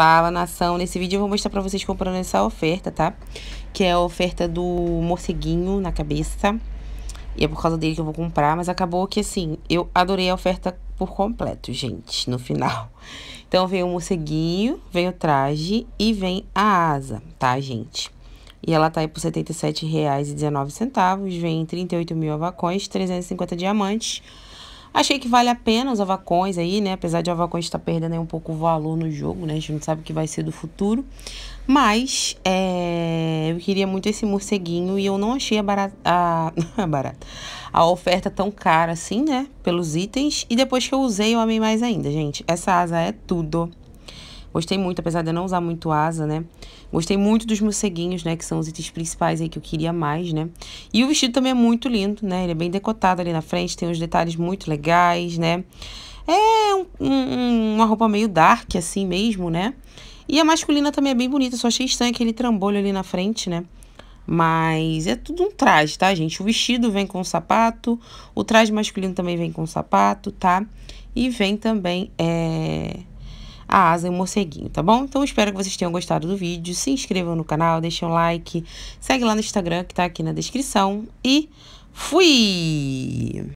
Fala, nação. Nesse vídeo eu vou mostrar pra vocês comprando essa oferta, tá? Que é a oferta do morceguinho na cabeça. E é por causa dele que eu vou comprar, mas acabou que, assim, eu adorei a oferta por completo, gente, no final. Então, vem o morceguinho, vem o traje e vem a asa, tá, gente? E ela tá aí por R$ 77,19, vem 38 mil avacões, 350 diamantes... Achei que vale a pena os avacões aí, né? Apesar de o avacões estar perdendo um pouco o valor no jogo, né? A gente não sabe o que vai ser do futuro. Mas é, eu queria muito esse morceguinho e eu não achei a barata, a, barata, a oferta tão cara assim, né? Pelos itens. E depois que eu usei, eu amei mais ainda, gente. Essa asa é tudo. Gostei muito, apesar de eu não usar muito asa, né? Gostei muito dos morceguinhos, né? Que são os itens principais aí que eu queria mais, né? E o vestido também é muito lindo, né? Ele é bem decotado ali na frente, tem uns detalhes muito legais, né? É um, um, uma roupa meio dark, assim mesmo, né? E a masculina também é bem bonita, só achei estranho aquele trambolho ali na frente, né? Mas é tudo um traje, tá, gente? O vestido vem com o sapato, o traje masculino também vem com o sapato, tá? E vem também é, a asa e o morceguinho, tá bom? Então, espero que vocês tenham gostado do vídeo. Se inscrevam no canal, deixem um like, segue lá no Instagram que tá aqui na descrição. E fui!